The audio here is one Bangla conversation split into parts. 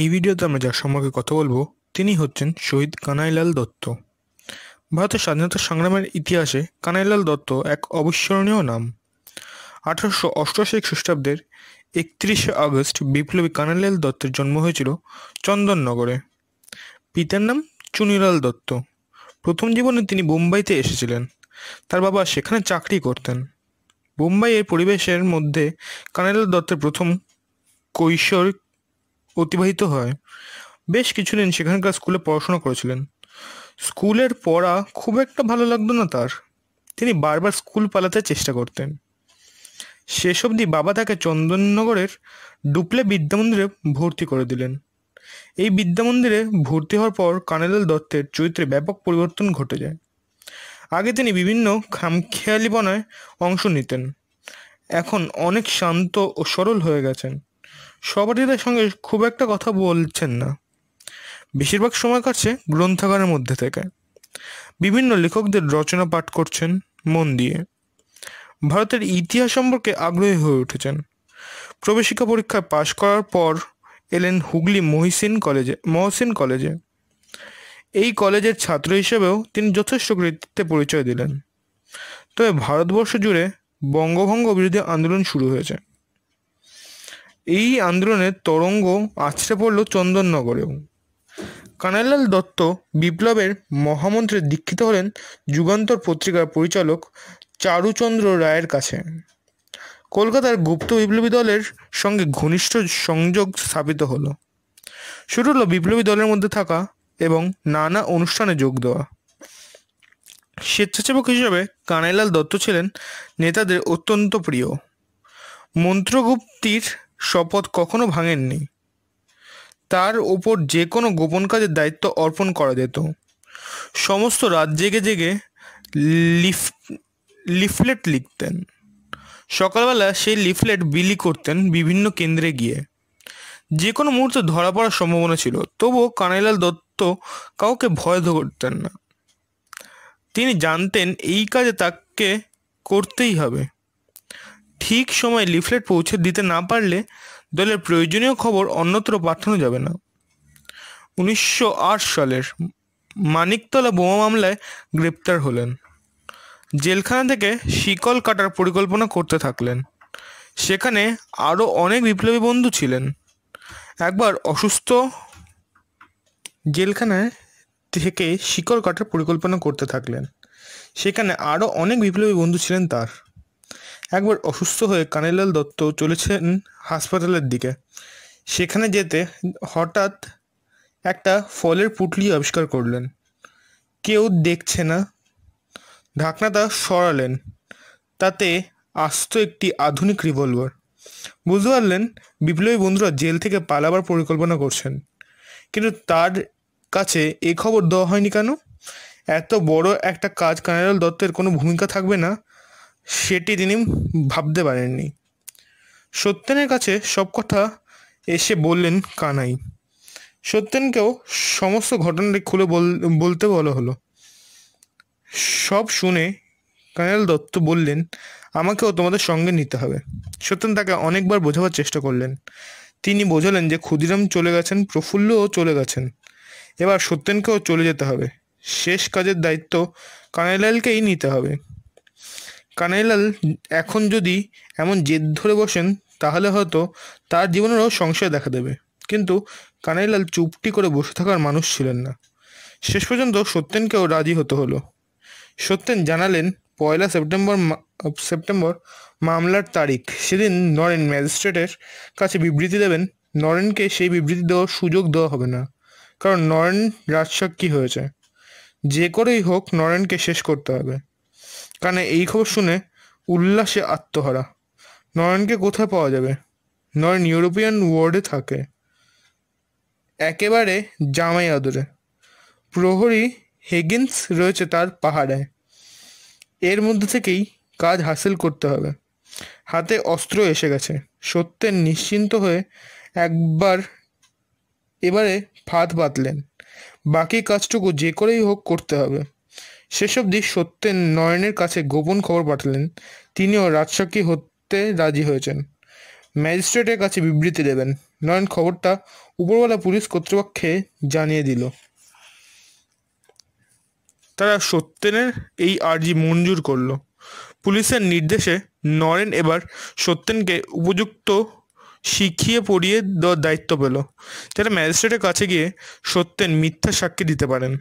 এই ভিডিওতে আমরা যার সম্পর্কে কথা বলবো তিনি হচ্ছেন শহীদ কানাইলাল দত্ত ভারতের স্বাধীনতা সংগ্রামের ইতিহাসে কানাইলাল দত্ত এক অবিস্মরণীয় নাম আঠারোশো অষ্টআশি খ্রিস্টাব্দের একত্রিশে আগস্ট বিপ্লবী কানাইলাল দত্তের জন্ম হয়েছিল চন্দননগরে পিতার নাম চুনিলাল দত্ত প্রথম জীবনে তিনি বোম্বাইতে এসেছিলেন তার বাবা সেখানে চাকরি করতেন বোম্বাইয়ের পরিবেশের মধ্যে কানাইলাল দত্তের প্রথম কৈশোর অতিবাহিত হয় বেশ কিছুদিন সেখানকার স্কুলে পড়াশোনা করেছিলেন স্কুলের পড়া খুব একটা ভালো লাগতো না তার তিনি বারবার স্কুল পালাতে চেষ্টা করতেন শেষ অবধি বাবা তাকে চন্দননগরের ডুপলে বিদ্যামন্দিরে ভর্তি করে দিলেন এই বিদ্যামন্দিরে ভর্তি হওয়ার পর কানেলাল দত্তের চরিত্রে ব্যাপক পরিবর্তন ঘটে যায় আগে তিনি বিভিন্ন খামখেয়ালিপনায় অংশ নিতেন এখন অনেক শান্ত ও সরল হয়ে গেছেন সবারিদের সঙ্গে খুব একটা কথা বলছেন না বেশিরভাগ সময় কাটছে গ্রন্থাগারের মধ্যে থেকে বিভিন্ন লেখকদের রচনা পাঠ করছেন মন দিয়ে ভারতের ইতিহাস সম্পর্কে আগ্রহী হয়ে উঠেছেন প্রবেশিকা পরীক্ষায় পাশ করার পর এলেন হুগলি মহিসিন কলেজে মহসিন কলেজে এই কলেজের ছাত্র হিসেবেও তিনি যথেষ্ট কৃতিত্বে পরিচয় দিলেন তবে ভারতবর্ষ জুড়ে বঙ্গভঙ্গ বিরোধী আন্দোলন শুরু হয়েছে এই আন্দোলনের তরঙ্গ আছড়ে পড়ল চন্দননগরেও কানাইলাল দত্ত বিপ্লবের মহামন্ত্রে দীক্ষিত হলেন যুগান্তর পত্রিকার পরিচালক চারুচন্দ্র রায়ের কাছে কলকাতার গুপ্ত বিপ্লবী দলের সঙ্গে ঘনিষ্ঠ সংযোগ স্থাপিত হলো শুরু হলো বিপ্লবী দলের মধ্যে থাকা এবং নানা অনুষ্ঠানে যোগ দেওয়া স্বেচ্ছাসেবক হিসেবে কানাইলাল দত্ত ছিলেন নেতাদের অত্যন্ত প্রিয় মন্ত্রগুপ্তির শপথ কখনো ভাঙেননি তার ওপর যে কোনো গোপন কাজের দায়িত্ব অর্পণ করা যেত সমস্ত রাত জেগে জেগে লিফ লিফলেট লিখতেন সকালবেলা সেই লিফলেট বিলি করতেন বিভিন্ন কেন্দ্রে গিয়ে যে কোনো মুহূর্তে ধরা পড়ার সম্ভাবনা ছিল তবুও কানাইলাল দত্ত কাউকে ভয় করতেন না তিনি জানতেন এই কাজে তাকে করতেই হবে ঠিক সময়ে লিফলেট পৌঁছে দিতে না পারলে দলের প্রয়োজনীয় খবর অন্যত্র পাঠানো যাবে না উনিশশো সালের মানিকতলা বোমা মামলায় গ্রেপ্তার হলেন জেলখানা থেকে শিকল কাটার পরিকল্পনা করতে থাকলেন সেখানে আরও অনেক বিপ্লবী বন্ধু ছিলেন একবার অসুস্থ জেলখানায় থেকে শিকল কাটার পরিকল্পনা করতে থাকলেন সেখানে আরও অনেক বিপ্লবী বন্ধু ছিলেন তার একবার অসুস্থ হয়ে কানেলাল দত্ত চলেছেন হাসপাতালের দিকে সেখানে যেতে হঠাৎ একটা ফলের পুটলি আবিষ্কার করলেন কেউ দেখছে না ঢাকনাটা সরালেন তাতে আস্ত একটি আধুনিক রিভলভার বুঝতে পারলেন বিপ্লবী বন্ধুরা জেল থেকে পালাবার পরিকল্পনা করছেন কিন্তু তার কাছে এ খবর দেওয়া হয়নি কেন এত বড় একটা কাজ কানাইলাল দত্তের কোনো ভূমিকা থাকবে না সেটি তিনি ভাবতে পারেননি সত্যেনের কাছে সব কথা এসে বললেন কানাই সত্যেনকেও সমস্ত ঘটনাটি খুলে বলতে বলা হলো সব শুনে কানাইল দত্ত বললেন আমাকেও তোমাদের সঙ্গে নিতে হবে সত্যেন তাকে অনেকবার বোঝাবার চেষ্টা করলেন তিনি বোঝালেন যে ক্ষুদিরাম চলে গেছেন প্রফুল্লও চলে গেছেন এবার সত্যেনকেও চলে যেতে হবে শেষ কাজের দায়িত্ব কানাইলালকেই নিতে হবে কানাইলাল এখন যদি এমন জেদ ধরে বসেন তাহলে হয়তো তার জীবনেরও সংশয় দেখা দেবে কিন্তু কানাইলাল চুপটি করে বসে থাকার মানুষ ছিলেন না শেষ পর্যন্ত সত্যেনকেও রাজি হতে হলো সত্যেন জানালেন পয়লা সেপ্টেম্বর সেপ্টেম্বর মামলার তারিখ সেদিন নরেন ম্যাজিস্ট্রেটের কাছে বিবৃতি দেবেন নরেনকে সেই বিবৃতি দেওয়ার সুযোগ দেওয়া হবে না কারণ নরেন রাজসাক্ষী হয়েছে যে করেই হোক নরেনকে শেষ করতে হবে কানে এই খবর শুনে উল্লাসে আত্মহারা নয়নকে কোথায় পাওয়া যাবে নয়ন ইউরোপিয়ান ওয়ার্ডে থাকে একেবারে জামাই আদরে প্রহরী হেগিন্স রয়েছে তার পাহাড়ে এর মধ্যে থেকেই কাজ হাসিল করতে হবে হাতে অস্ত্র এসে গেছে সত্যের নিশ্চিন্ত হয়ে একবার এবারে ফাঁদ বাঁধলেন বাকি কাজটুকু যে করেই হোক করতে হবে শেষাবধি সত্যেন নয়নের কাছে গোপন খবর পাঠালেন তিনিও রাজসাক্ষী হতে রাজি হয়েছেন ম্যাজিস্ট্রেটের কাছে বিবৃতি দেবেন নয়ন খবরটা উপরওয়ালা পুলিশ কর্তৃপক্ষে জানিয়ে দিল তারা সত্যেনের এই আর্জি মঞ্জুর করল পুলিশের নির্দেশে নরেন এবার সত্যেনকে উপযুক্ত শিখিয়ে পড়িয়ে দেওয়ার দায়িত্ব পেল যারা ম্যাজিস্ট্রেটের কাছে গিয়ে সত্যেন মিথ্যা সাক্ষী দিতে পারেন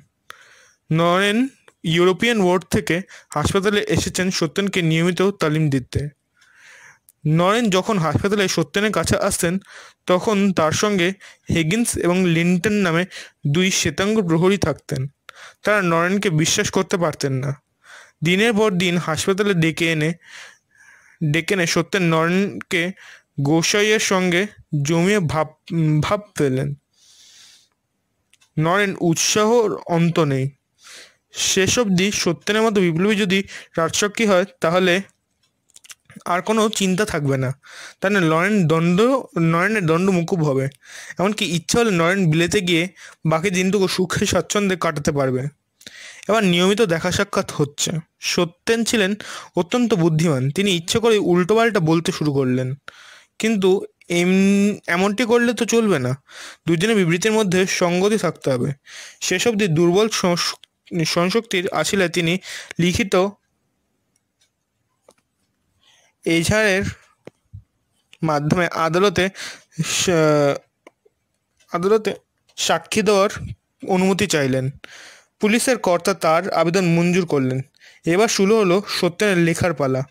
নরেন ইউরোপিয়ান ওয়ার্ড থেকে হাসপাতালে এসেছেন সত্যেনকে নিয়মিত তালিম দিতে নরেন যখন হাসপাতালে সত্যেনের কাছে আসতেন তখন তার সঙ্গে হেগিন্স এবং লিন্টন নামে দুই শ্বেতাঙ্গ প্রহরী থাকতেন তারা নরেনকে বিশ্বাস করতে পারতেন না দিনের পর দিন হাসপাতালে ডেকে এনে ডেকে এনে সত্যেন নরেনকে গোসাইয়ের সঙ্গে জমিয়ে ভাব ভাব ফেলেন নরেন উৎসাহর অন্ত নেই শেষ অবধি সত্যের মতো বিপ্লবী যদি রাজশক্তি হয় তাহলে আর কোনো চিন্তা থাকবে না তাহলে নয়ন দণ্ড নয়নের দণ্ড মুকুব হবে এমনকি ইচ্ছা হলে নয়ন বিলেতে গিয়ে বাকি দিনটুকু সুখে স্বাচ্ছন্দ্যে কাটাতে পারবে এবার নিয়মিত দেখা সাক্ষাৎ হচ্ছে সত্যেন ছিলেন অত্যন্ত বুদ্ধিমান তিনি ইচ্ছে করে উল্টোপাল্টা বলতে শুরু করলেন কিন্তু এমনটি করলে তো চলবে না দুজনে বিবৃতির মধ্যে সঙ্গতি থাকতে হবে সেসব দিয়ে দুর্বল স্বয়ংশক্তির আশিলে তিনি লিখিত এজাহারের মাধ্যমে আদালতে আদালতে সাক্ষী দেওয়ার অনুমতি চাইলেন পুলিশের কর্তা তার আবেদন মঞ্জুর করলেন এবার শুরু হলো সত্যেনের লেখার পালা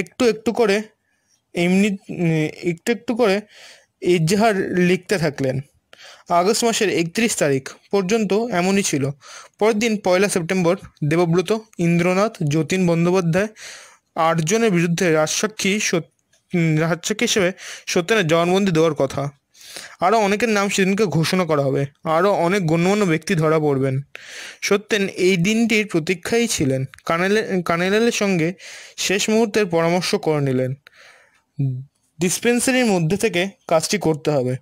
একটু একটু করে এমনি একটু একটু করে এজাহার লিখতে থাকলেন আগস্ট মাসের একত্রিশ তারিখ পর্যন্ত এমনই ছিল পরের দিন পয়লা সেপ্টেম্বর দেবব্রত ইন্দ্রনাথ যতীন বন্দ্যোপাধ্যায় আটজনের বিরুদ্ধে রাজসাক্ষী রাজসাক্ষী হিসেবে সত্যেনের জবানবন্দি দেওয়ার কথা আরও অনেকের নাম সেদিনকে ঘোষণা করা হবে আরও অনেক গণ্যমান্য ব্যক্তি ধরা পড়বেন সত্যেন এই দিনটির প্রতীক্ষাই ছিলেন কানেলে কানেলালের সঙ্গে শেষ মুহূর্তের পরামর্শ করে নিলেন ডিসপেন্সারির মধ্যে থেকে কাজটি করতে হবে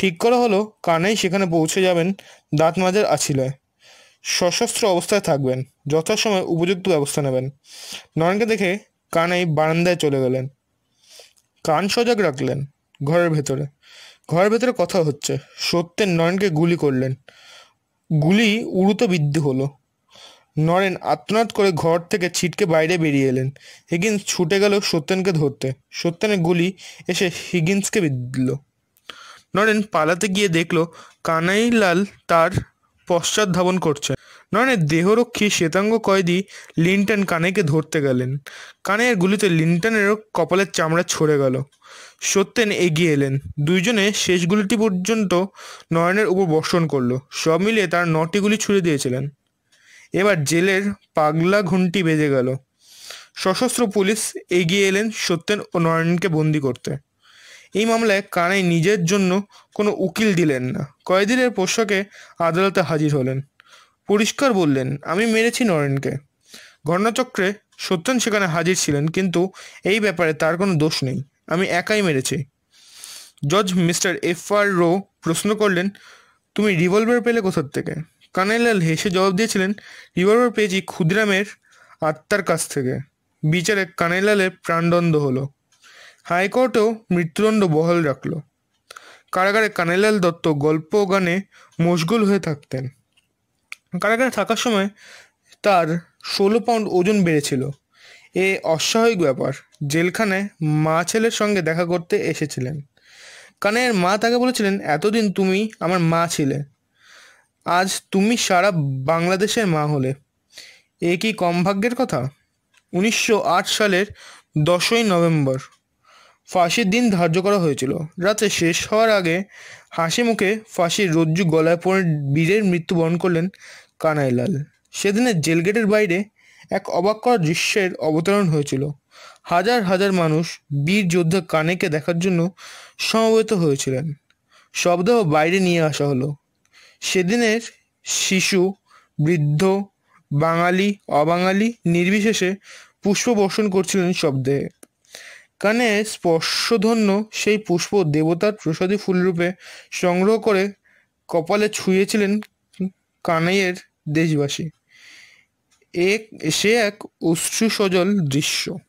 ঠিক করা হলো কানাই সেখানে পৌঁছে যাবেন দাঁত মাজার আছিলায় সশস্ত্র অবস্থায় থাকবেন যথাসময় উপযুক্ত ব্যবস্থা নেবেন নয়নকে দেখে কানাই বারান্দায় চলে গেলেন কান সজাগ রাখলেন ঘরের ভেতরে ঘরের ভেতরে কথা হচ্ছে সত্যের নয়নকে গুলি করলেন গুলি উড়ুত বিদ্ধ হলো নরেন আত্মনাদ করে ঘর থেকে ছিটকে বাইরে বেরিয়ে এলেন হিগিন্স ছুটে গেল সত্যেনকে ধরতে সত্যেনের গুলি এসে হিগিন্সকে বিদ্ধ নরেন পালাতে গিয়ে দেখল কানাইলাল তার পশ্চাৎ ধাবন করছে নয়নের দেহরক্ষী শ্বেতাঙ্গ কয়েদি লিন্টন কানেকে ধরতে গেলেন কানের গুলিতে লিন্টনেরও কপালের চামড়া ছড়ে গেল সত্যেন এগিয়ে এলেন দুইজনে শেষ গুলিটি পর্যন্ত নয়নের উপর বর্ষণ করলো সব মিলিয়ে তার নটি গুলি ছুড়ে দিয়েছিলেন এবার জেলের পাগলা ঘন্টি বেজে গেল সশস্ত্র পুলিশ এগিয়ে এলেন সত্যেন ও নয়নকে বন্দি করতে এই মামলায় কানাই নিজের জন্য কোনো উকিল দিলেন না কয়েদিনের পোষ্যকে আদালতে হাজির হলেন পরিষ্কার বললেন আমি মেরেছি নরেনকে ঘটনাচক্রে সত্যন সেখানে হাজির ছিলেন কিন্তু এই ব্যাপারে তার কোনো দোষ নেই আমি একাই মেরেছি জজ মিস্টার এফ আর রো প্রশ্ন করলেন তুমি রিভলভার পেলে কোথার থেকে কানাইলাল হেসে জবাব দিয়েছিলেন রিভলভার পেয়েছি ক্ষুদিরামের আত্মার কাছ থেকে বিচারে কানাইলালের প্রাণদণ্ড হলো হাইকোর্টও মৃত্যুদণ্ড বহাল রাখল কারাগারে কানেলাল দত্ত গল্প ও গানে মশগুল হয়ে থাকতেন কারাগারে থাকার সময় তার ষোলো পাউন্ড ওজন বেড়েছিল এ অস্বাভাবিক ব্যাপার জেলখানায় মা ছেলের সঙ্গে দেখা করতে এসেছিলেন কানের মা তাকে বলেছিলেন এতদিন তুমি আমার মা ছিলে আজ তুমি সারা বাংলাদেশের মা হলে এ কি কম ভাগ্যের কথা উনিশশো সালের দশই নভেম্বর ফাঁসির দিন ধার্য করা হয়েছিল রাতে শেষ হওয়ার আগে হাসি মুখে ফাঁসির রজ্জু গলায় পড়ে বীরের মৃত্যুবরণ করলেন কানাইলাল সেদিনের জেলগেটের বাইরে এক অবাক করা দৃশ্যের অবতরণ হয়েছিল হাজার হাজার মানুষ বীর যোদ্ধা কানেকে দেখার জন্য সমবেত হয়েছিলেন শবদেহ বাইরে নিয়ে আসা হলো সেদিনের শিশু বৃদ্ধ বাঙালি অবাঙালি নির্বিশেষে পুষ্প বর্ষণ করছিলেন শব্দে কানে স্পর্শধন্য সেই পুষ্প দেবতার প্রসাদী ফুলরূপে সংগ্রহ করে কপালে ছুঁয়েছিলেন কানাইয়ের দেশবাসী এক সে এক অশ্রু সজল দৃশ্য